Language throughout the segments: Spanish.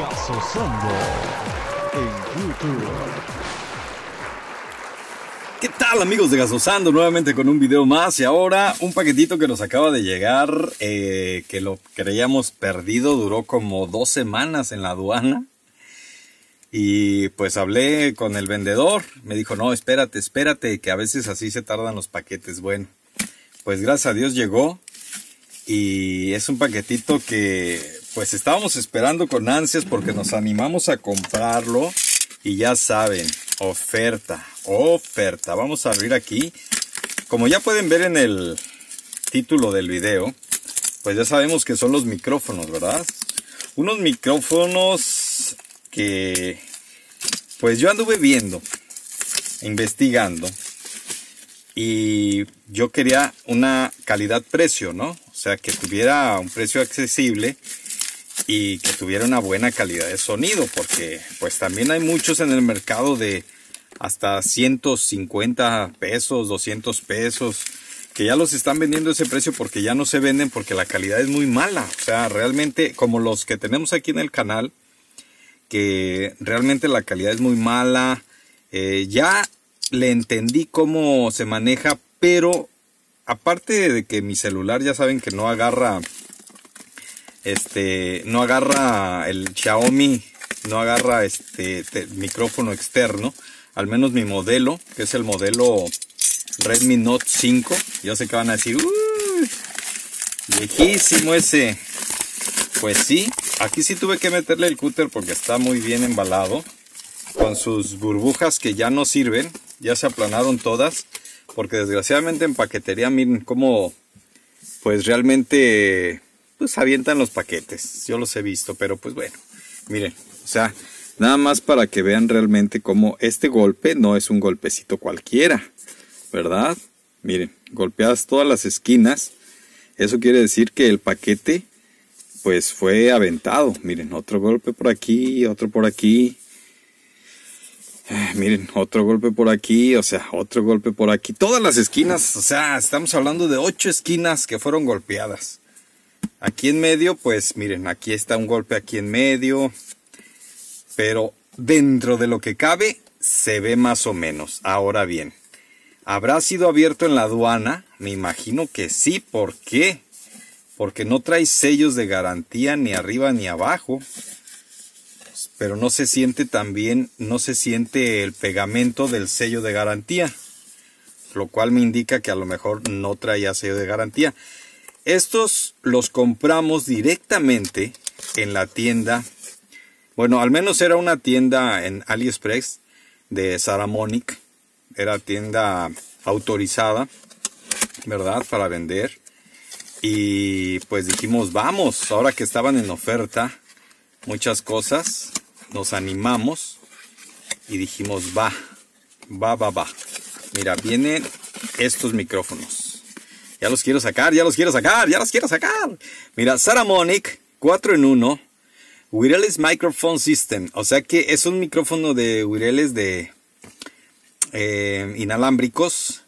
Gasosando en YouTube. ¿Qué tal amigos de Gasosando? Nuevamente con un video más y ahora un paquetito que nos acaba de llegar, eh, que lo creíamos perdido, duró como dos semanas en la aduana. Y pues hablé con el vendedor, me dijo, no, espérate, espérate, que a veces así se tardan los paquetes. Bueno, pues gracias a Dios llegó y es un paquetito que pues estábamos esperando con ansias porque nos animamos a comprarlo. Y ya saben, oferta, oferta. Vamos a abrir aquí. Como ya pueden ver en el título del video, pues ya sabemos que son los micrófonos, ¿verdad? Unos micrófonos que pues yo anduve viendo, investigando. Y yo quería una calidad-precio, ¿no? O sea, que tuviera un precio accesible y que tuviera una buena calidad de sonido porque pues también hay muchos en el mercado de hasta 150 pesos 200 pesos que ya los están vendiendo ese precio porque ya no se venden porque la calidad es muy mala o sea realmente como los que tenemos aquí en el canal que realmente la calidad es muy mala eh, ya le entendí cómo se maneja pero aparte de que mi celular ya saben que no agarra este, no agarra el Xiaomi, no agarra este micrófono externo. Al menos mi modelo, que es el modelo Redmi Note 5. Yo sé que van a decir, uh, viejísimo ese. Pues sí, aquí sí tuve que meterle el cúter porque está muy bien embalado. Con sus burbujas que ya no sirven, ya se aplanaron todas. Porque desgraciadamente en paquetería, miren como, pues realmente pues avientan los paquetes. Yo los he visto, pero pues bueno, miren, o sea, nada más para que vean realmente cómo este golpe no es un golpecito cualquiera, ¿verdad? Miren, golpeadas todas las esquinas, eso quiere decir que el paquete pues fue aventado. Miren, otro golpe por aquí, otro por aquí. Eh, miren, otro golpe por aquí, o sea, otro golpe por aquí. Todas las esquinas, o sea, estamos hablando de ocho esquinas que fueron golpeadas. Aquí en medio, pues miren, aquí está un golpe aquí en medio. Pero dentro de lo que cabe, se ve más o menos. Ahora bien, ¿habrá sido abierto en la aduana? Me imagino que sí. ¿Por qué? Porque no trae sellos de garantía ni arriba ni abajo. Pero no se siente también, no se siente el pegamento del sello de garantía. Lo cual me indica que a lo mejor no traía sello de garantía. Estos los compramos directamente en la tienda. Bueno, al menos era una tienda en AliExpress de Saramonic. Era tienda autorizada, ¿verdad? Para vender. Y pues dijimos, vamos, ahora que estaban en oferta muchas cosas, nos animamos y dijimos, va, va, va, va. Mira, vienen estos micrófonos. Ya los quiero sacar, ya los quiero sacar, ya los quiero sacar. Mira, Saramonic 4 en 1. Wireless Microphone System. O sea que es un micrófono de wireless de eh, inalámbricos.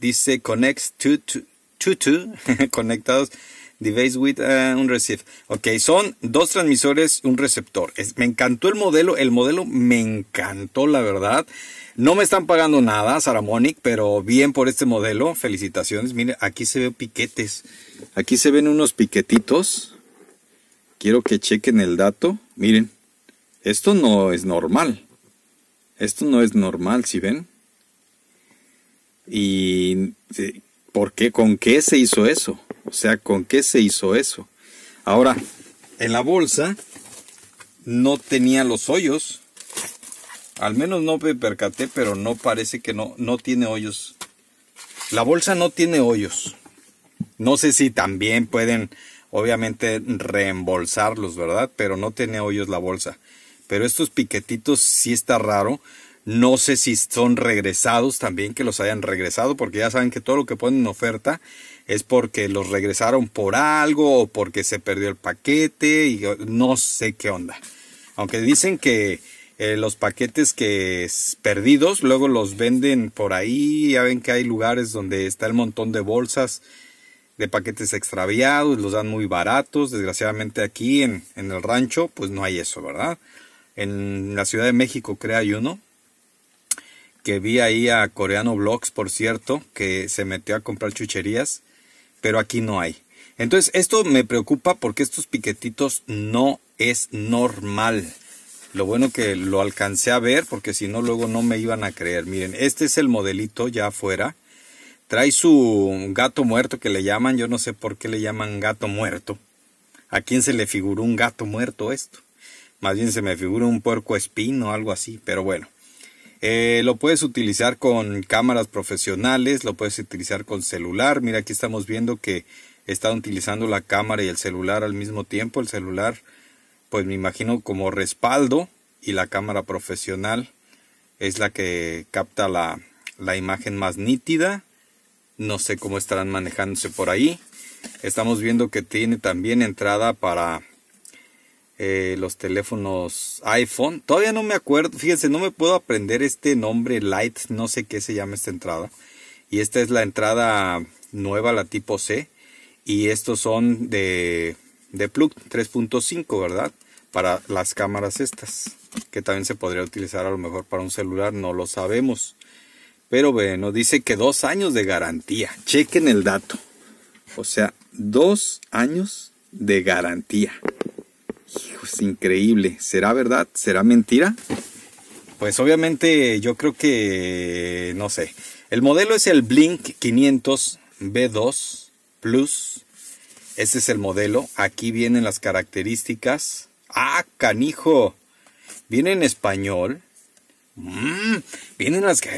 Dice connects 2-2. conectados Device with uh, un receive. Ok, son dos transmisores, un receptor. me encantó el modelo. El modelo me encantó, la verdad. No me están pagando nada, Saramonic, pero bien por este modelo. Felicitaciones. Mire, aquí se ven piquetes. Aquí se ven unos piquetitos. Quiero que chequen el dato. Miren, esto no es normal. Esto no es normal, si ven. Y ¿Por qué? ¿Con qué se hizo eso? O sea, ¿con qué se hizo eso? Ahora, en la bolsa no tenía los hoyos. Al menos no me percaté, pero no parece que no, no tiene hoyos. La bolsa no tiene hoyos. No sé si también pueden, obviamente, reembolsarlos, ¿verdad? Pero no tiene hoyos la bolsa. Pero estos piquetitos sí está raro no sé si son regresados también, que los hayan regresado, porque ya saben que todo lo que ponen en oferta es porque los regresaron por algo o porque se perdió el paquete y no sé qué onda. Aunque dicen que eh, los paquetes que es perdidos luego los venden por ahí, ya ven que hay lugares donde está el montón de bolsas de paquetes extraviados, los dan muy baratos. Desgraciadamente aquí en, el rancho, pues no hay eso, ¿verdad? En la Ciudad de México, crea uno, que vi ahí a Coreano Blogs, por cierto, que se metió a comprar chucherías, pero aquí no hay. Entonces, esto me preocupa porque estos piquetitos no es normal. Lo bueno que lo alcancé a ver porque si no luego no me iban a creer. Miren, este es el modelito ya afuera. Trae su gato muerto que le llaman. Yo no sé por qué le llaman gato muerto. ¿A quién se le figuró un gato muerto esto? Más bien se me figuró un puerco espino o algo así, pero bueno. Eh, lo puedes utilizar con cámaras profesionales, lo puedes utilizar con celular. Mira, aquí estamos viendo que están utilizando la cámara y el celular al mismo tiempo. El celular, pues me imagino como respaldo y la cámara profesional es la que capta la, la imagen más nítida. No sé cómo estarán manejándose por ahí. Estamos viendo que tiene también entrada para eh, los teléfonos iPhone. Todavía no me acuerdo, fíjense, no me puedo aprender este nombre Light, no sé qué se llama esta entrada. Y esta es la entrada nueva, la tipo C. Y estos son de, de plug 3.5, ¿verdad? Para las cámaras estas, que también se podría utilizar a lo mejor para un celular, no lo sabemos. Pero bueno, dice que dos años de garantía. Chequen el dato. O sea, dos años de garantía es increíble. ¿Será verdad? ¿Será mentira? Pues obviamente yo creo que no sé. El modelo es el Blink 500 B2 Plus. Este es el modelo. Aquí vienen las características. ¡Ah, canijo! Viene en español. Mm, vienen las que...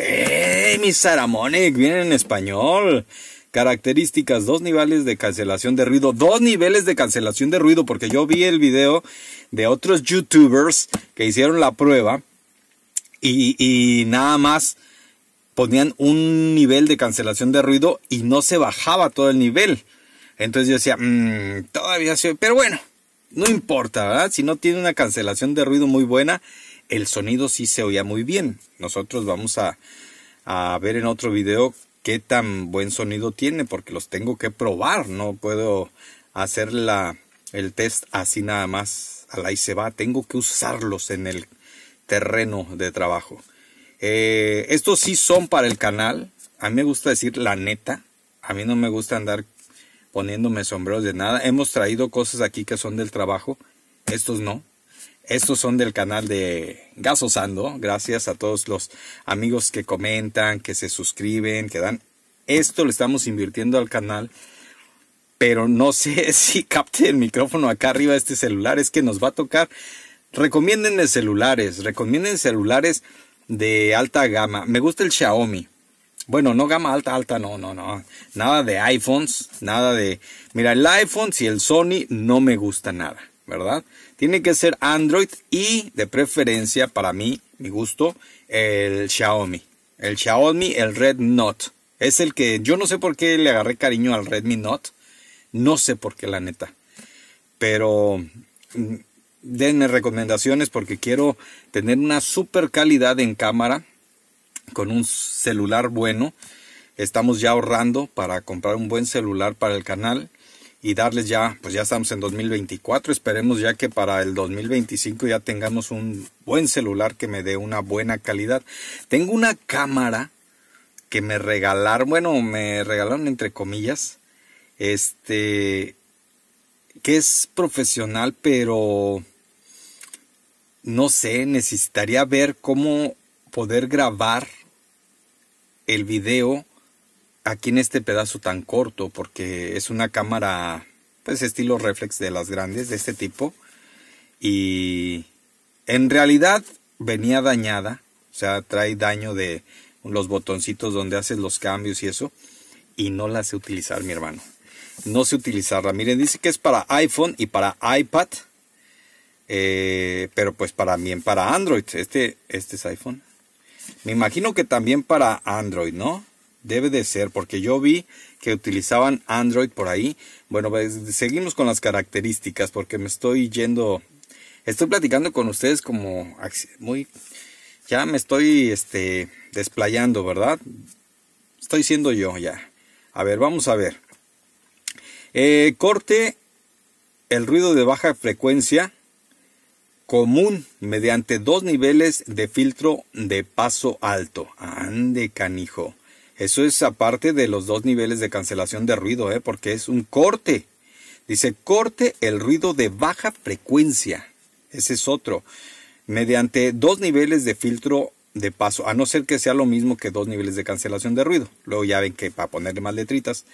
¡Eh, mis Saramonic! Vienen en español. Características, dos niveles de cancelación de ruido. Dos niveles de cancelación de ruido, porque yo vi el video de otros youtubers que hicieron la prueba y, nada más ponían un nivel de cancelación de ruido y no se bajaba todo el nivel. Entonces yo decía, mm, todavía se... Pero bueno, no importa, ¿verdad? Si no tiene una cancelación de ruido muy buena, el sonido sí se oía muy bien. Nosotros vamos a, a ver en otro video qué tan buen sonido tiene, porque los tengo que probar, no puedo hacer la, el test así nada más, al ahí se va, tengo que usarlos en el terreno de trabajo. Eh, estos sí son para el canal, a mí me gusta decir la neta, a mí no me gusta andar poniéndome sombreros de nada, hemos traído cosas aquí que son del trabajo, estos no, estos son del canal de Gasosando. Gracias a todos los amigos que comentan, que se suscriben, que dan. Esto lo estamos invirtiendo al canal. Pero no sé si capte el micrófono acá arriba de este celular. Es que nos va a tocar. Recomienden celulares. Recomienden celulares de alta gama. Me gusta el Xiaomi. Bueno, no gama alta, alta, no, no, no. Nada de iPhones. Nada de... Mira, el iPhone y el Sony no me gusta nada ¿verdad? Tiene que ser Android y de preferencia para mí, mi gusto, el Xiaomi. El Xiaomi, el Red Note. Es el que yo no sé por qué le agarré cariño al Redmi Note. No sé por qué, la neta. Pero mm, denme recomendaciones porque quiero tener una super calidad en cámara con un celular bueno. Estamos ya ahorrando para comprar un buen celular para el canal y darles ya, pues ya estamos en 2024, esperemos ya que para el 2025 ya tengamos un buen celular que me dé una buena calidad. Tengo una cámara que me regalaron, bueno, me regalaron entre comillas, este, que es profesional, pero no sé, necesitaría ver cómo poder grabar el video aquí en este pedazo tan corto porque es una cámara pues estilo reflex de las grandes de este tipo y en realidad venía dañada o sea trae daño de los botoncitos donde haces los cambios y eso y no la sé utilizar mi hermano no sé utilizarla miren dice que es para iPhone y para iPad eh, pero pues para mí para Android este este es iPhone me imagino que también para Android no Debe de ser, porque yo vi que utilizaban Android por ahí. Bueno, pues, seguimos con las características, porque me estoy yendo. Estoy platicando con ustedes como muy. Ya me estoy este, desplayando, ¿verdad? Estoy siendo yo ya. A ver, vamos a ver. Eh, corte el ruido de baja frecuencia común mediante dos niveles de filtro de paso alto. Ande canijo. Eso es aparte de los dos niveles de cancelación de ruido, ¿eh? porque es un corte. Dice, corte el ruido de baja frecuencia. Ese es otro. Mediante dos niveles de filtro de paso, a no ser que sea lo mismo que dos niveles de cancelación de ruido. Luego ya ven que para ponerle más letritas.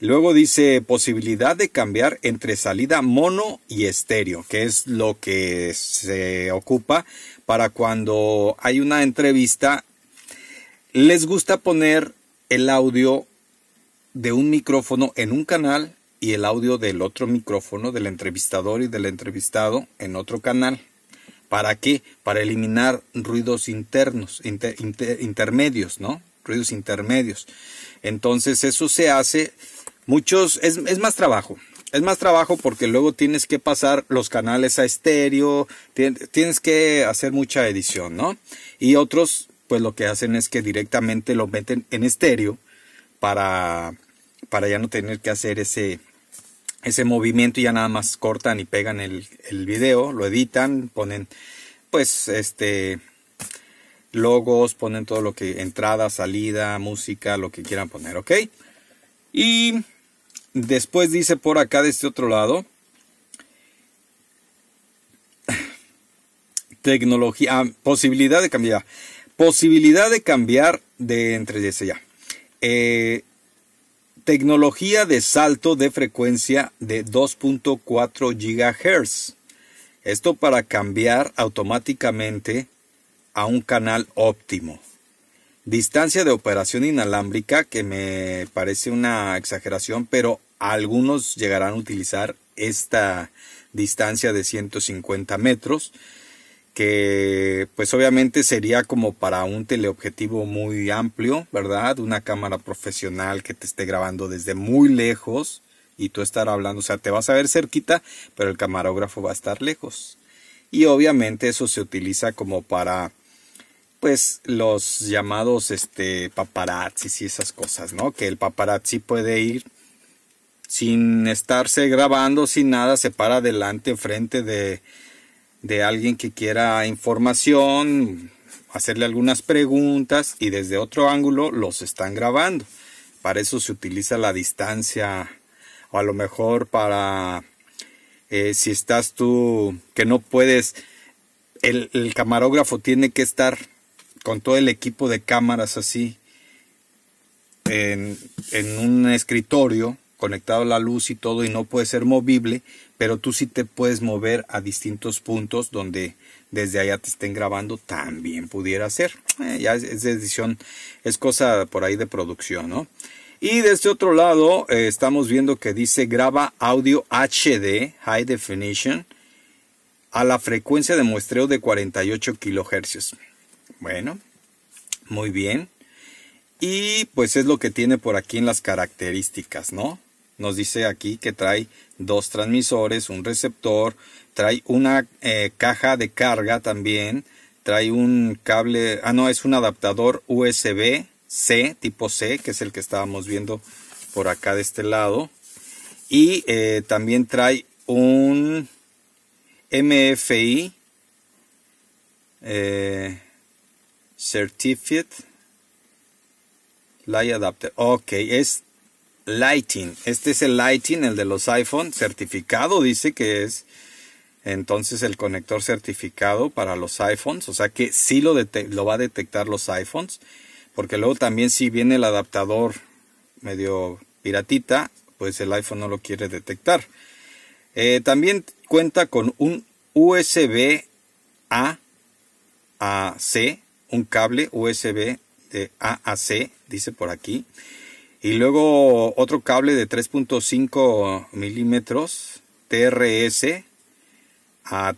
Luego dice posibilidad de cambiar entre salida mono y estéreo, que es lo que se ocupa para cuando hay una entrevista. Les gusta poner el audio de un micrófono en un canal y el audio del otro micrófono del entrevistador y del entrevistado en otro canal. ¿Para qué? Para eliminar ruidos internos, intermedios, ¿no? Ruidos intermedios. Entonces eso se hace, muchos, es, es más trabajo, es más trabajo porque luego tienes que pasar los canales a estéreo, tienes que hacer mucha edición, ¿no? Y otros pues lo que hacen es que directamente lo meten en estéreo para, para ya no tener que hacer ese, ese movimiento y ya nada más cortan y pegan el, el video, lo editan, ponen pues este logos, ponen todo lo que entrada, salida, música, lo que quieran poner, ¿ok? Y después dice por acá de este otro lado tecnología, ah, posibilidad de cambiar Posibilidad de cambiar de entre ya. Eh, tecnología de salto de frecuencia de 2.4 GHz. Esto para cambiar automáticamente a un canal óptimo. Distancia de operación inalámbrica, que me parece una exageración, pero algunos llegarán a utilizar esta distancia de 150 metros que pues obviamente sería como para un teleobjetivo muy amplio, ¿verdad? Una cámara profesional que te esté grabando desde muy lejos y tú estar hablando, o sea, te vas a ver cerquita, pero el camarógrafo va a estar lejos. Y obviamente eso se utiliza como para pues los llamados este paparazzi y esas cosas, ¿no? Que el paparazzi puede ir sin estarse grabando, sin nada, se para adelante frente de de alguien que quiera información, hacerle algunas preguntas y desde otro ángulo los están grabando. Para eso se utiliza la distancia o a lo mejor para eh, si estás tú que no puedes, el, camarógrafo tiene que estar con todo el equipo de cámaras así en, un escritorio conectado a la luz y todo y no puede ser movible, pero tú sí te puedes mover a distintos puntos donde desde allá te estén grabando, también pudiera ser. Eh, ya es, decisión, es cosa por ahí de producción, ¿no? Y de este otro lado eh, estamos viendo que dice graba audio HD, High Definition, a la frecuencia de muestreo de 48 kHz. Bueno, muy bien. Y pues es lo que tiene por aquí en las características, ¿no? nos dice aquí que trae dos transmisores, un receptor, trae una eh, caja de carga también, trae un cable, ah no, es un adaptador USB C, tipo C, que es el que estábamos viendo por acá de este lado. Y eh, también trae un MFI eh, Certificate Light Adapter. Ok, es Lighting. Este es el Lighting, el de los iPhone, certificado, dice que es entonces el conector certificado para los iPhones. O sea que sí lo, va a detectar los iPhones. Porque luego también si viene el adaptador medio piratita, pues el iPhone no lo quiere detectar. Eh, también cuenta con un USB A a C, un cable USB de A a C, dice por aquí. Y luego otro cable de 3.5 milímetros TRS a,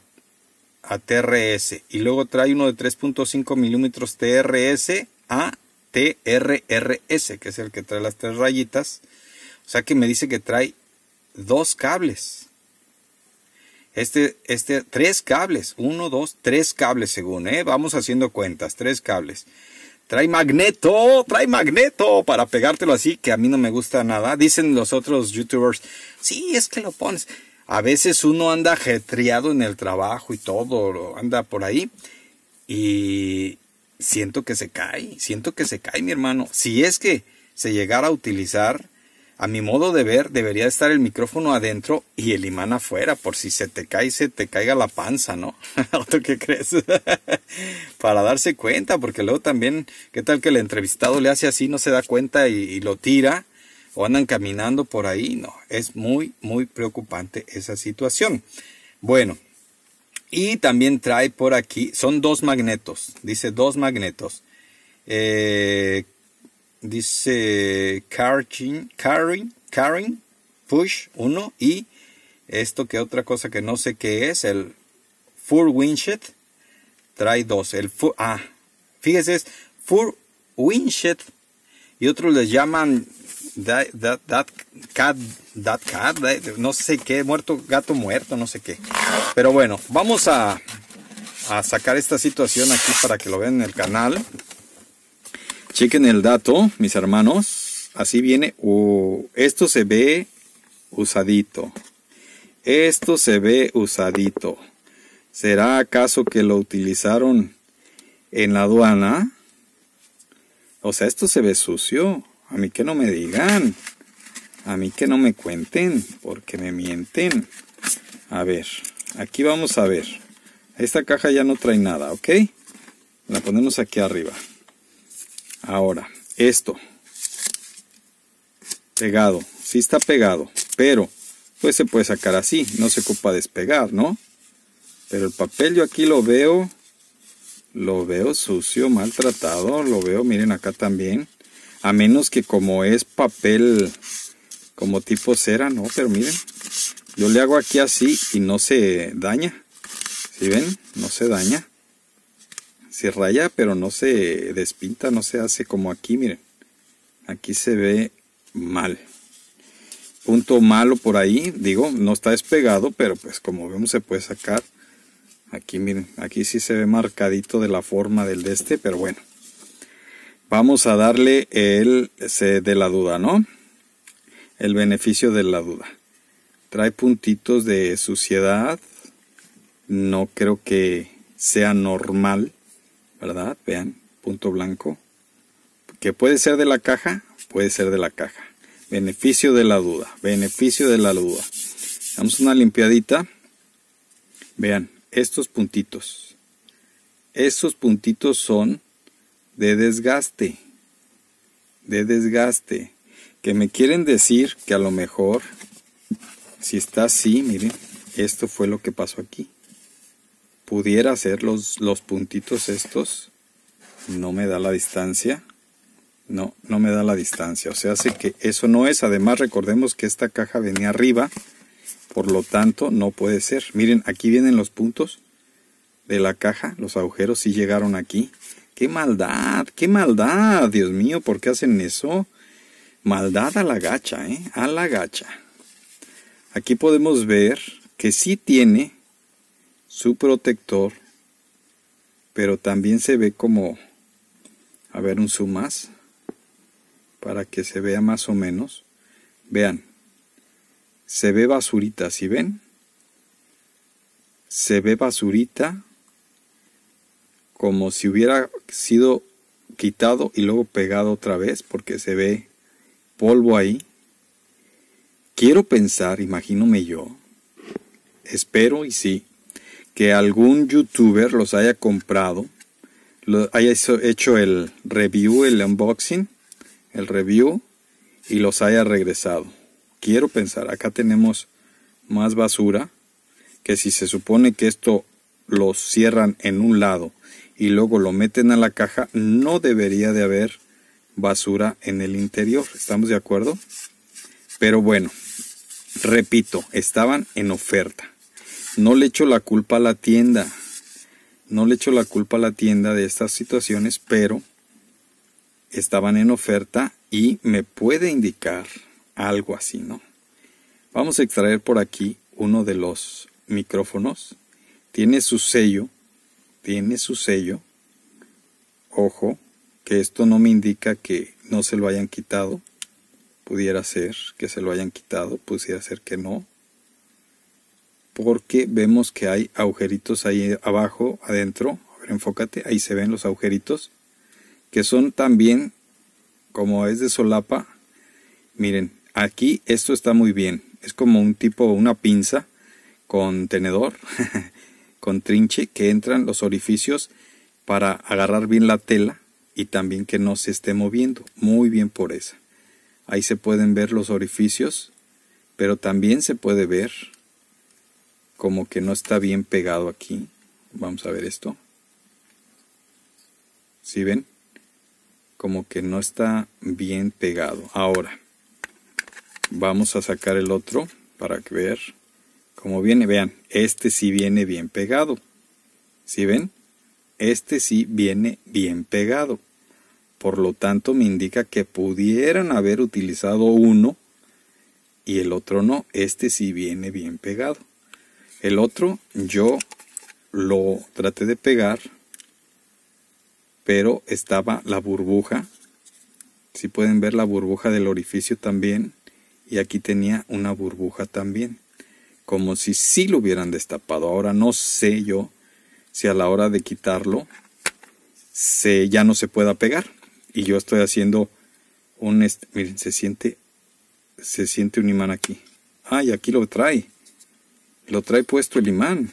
TRS. Y luego trae uno de 3.5 milímetros TRS a TRRS, que es el que trae las tres rayitas. O sea que me dice que trae dos cables. Este, este, tres cables. Uno, dos, tres cables según, ¿eh? Vamos haciendo cuentas, tres cables. Trae magneto, trae magneto para pegártelo así, que a mí no me gusta nada. Dicen los otros youtubers, sí, es que lo pones. A veces uno anda ajetreado en el trabajo y todo, anda por ahí. Y siento que se cae, siento que se cae mi hermano. Si es que se llegara a utilizar, a mi modo de ver, debería estar el micrófono adentro y el imán afuera, por si se te cae, se te caiga la panza, ¿no? ¿Tú qué crees? Para darse cuenta, porque luego también, ¿qué tal que el entrevistado le hace así, no se da cuenta y, lo tira? O andan caminando por ahí, no. Es muy, muy preocupante esa situación. Bueno, y también trae por aquí, son dos magnetos, dice dos magnetos. Eh, dice Karin, Karin, Push 1 y esto que otra cosa que no sé qué es, el Full Winshed trae 2. El full, ah, fíjese, es Full windshed y otros les llaman that, cat, that cat, no sé qué, muerto, gato muerto, no sé qué. Pero bueno, vamos a, a sacar esta situación aquí para que lo vean en el canal. Chequen el dato, mis hermanos. Así viene. esto se ve usadito. Esto se ve usadito. ¿Será acaso que lo utilizaron en la aduana? O sea, esto se ve sucio. A mí que no me digan. A mí que no me cuenten, porque me mienten. A ver, aquí vamos a ver. Esta caja ya no trae nada, ¿ok? La ponemos aquí arriba. Ahora, esto. Pegado. Sí está pegado, pero pues se puede sacar así. No se ocupa despegar, ¿no? Pero el papel yo aquí lo veo, lo veo sucio, maltratado. Lo veo, miren acá también. A menos que como es papel como tipo cera, ¿no? Pero miren, yo le hago aquí así y no se daña. ¿Sí ven? No se daña se raya, pero no se despinta, no se hace como aquí, miren. Aquí se ve mal. Punto malo por ahí, digo, no está despegado, pero pues como vemos se puede sacar. Aquí miren, aquí sí se ve marcadito de la forma del de este, pero bueno. Vamos a darle el de la duda, ¿no? El beneficio de la duda. Trae puntitos de suciedad. No creo que sea normal ¿verdad? Vean, punto blanco, que puede ser de la caja, puede ser de la caja. Beneficio de la duda, beneficio de la duda. Damos una limpiadita. Vean, estos puntitos. Estos puntitos son de desgaste. De desgaste. Que me quieren decir que a lo mejor, si está así, miren, esto fue lo que pasó aquí pudiera hacer los, los puntitos estos. No me da la distancia. No, no me da la distancia. O sea, hace que eso no es. Además, recordemos que esta caja venía arriba. Por lo tanto, no puede ser. Miren, aquí vienen los puntos de la caja. Los agujeros sí llegaron aquí. ¡Qué maldad! ¡Qué maldad! Dios mío, ¿por qué hacen eso? Maldad a la gacha, ¿eh? A la gacha. Aquí podemos ver que sí tiene su protector, pero también se ve como, a ver un zoom más, para que se vea más o menos. Vean, se ve basurita, si ven? Se ve basurita como si hubiera sido quitado y luego pegado otra vez porque se ve polvo ahí. Quiero pensar, imagínome yo, espero y sí, que algún youtuber los haya comprado, haya hecho el review, el unboxing, el review y los haya regresado. Quiero pensar, acá tenemos más basura que si se supone que esto lo cierran en un lado y luego lo meten a la caja, no debería de haber basura en el interior. ¿Estamos de acuerdo? Pero bueno, repito, estaban en oferta no le echo la culpa a la tienda. No le echo la culpa a la tienda de estas situaciones, pero estaban en oferta y me puede indicar algo así, ¿no? Vamos a extraer por aquí uno de los micrófonos. Tiene su sello, tiene su sello. Ojo, que esto no me indica que no se lo hayan quitado. Pudiera ser que se lo hayan quitado, pudiera ser que no, porque vemos que hay agujeritos ahí abajo, adentro. A ver, enfócate, ahí se ven los agujeritos, que son también, como es de solapa, miren, aquí esto está muy bien. Es como un tipo, una pinza con tenedor, con trinche, que entran los orificios para agarrar bien la tela y también que no se esté moviendo. Muy bien por esa. Ahí se pueden ver los orificios, pero también se puede ver como que no está bien pegado aquí. Vamos a ver esto. ¿Sí ven? Como que no está bien pegado. Ahora, vamos a sacar el otro para ver cómo viene. Vean, este sí viene bien pegado. ¿Sí ven? Este sí viene bien pegado. Por lo tanto, me indica que pudieran haber utilizado uno y el otro no. Este sí viene bien pegado el otro yo lo traté de pegar pero estaba la burbuja si pueden ver la burbuja del orificio también y aquí tenía una burbuja también como si sí lo hubieran destapado ahora no sé yo si a la hora de quitarlo se, ya no se pueda pegar y yo estoy haciendo un miren se siente se siente un imán aquí ay y aquí lo trae lo trae puesto el imán.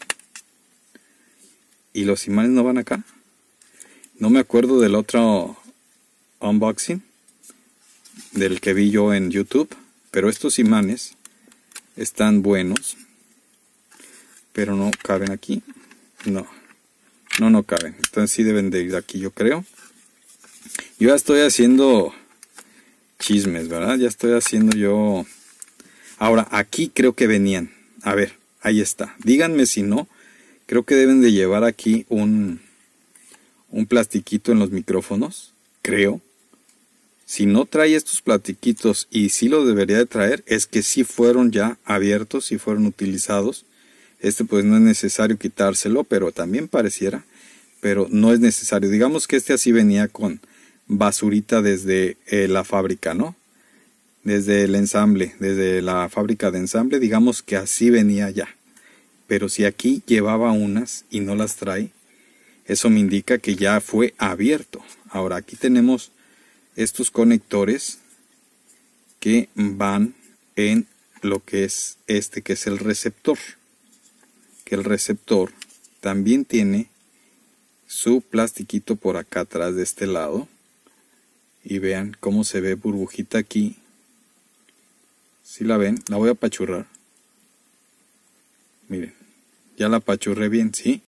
¿Y los imanes no van acá? No me acuerdo del otro unboxing del que vi yo en YouTube, pero estos imanes están buenos, pero no caben aquí. No, no, no caben. Entonces sí deben de ir aquí, yo creo. Yo ya estoy haciendo chismes, ¿verdad? Ya estoy haciendo yo... Ahora, aquí creo que venían. A ver, ahí está. Díganme si no, creo que deben de llevar aquí un, un plastiquito en los micrófonos, creo. Si no trae estos platiquitos y si sí lo debería de traer, es que si sí fueron ya abiertos, y fueron utilizados. Este pues no es necesario quitárselo, pero también pareciera, pero no es necesario. Digamos que este así venía con basurita desde eh, la fábrica, ¿no? desde el ensamble, desde la fábrica de ensamble, digamos que así venía ya. Pero si aquí llevaba unas y no las trae, eso me indica que ya fue abierto. Ahora aquí tenemos estos conectores que van en lo que es este que es el receptor. Que el receptor también tiene su plastiquito por acá atrás de este lado. Y vean cómo se ve burbujita aquí si la ven, la voy a apachurrar. Miren, ya la apachurré bien, ¿sí?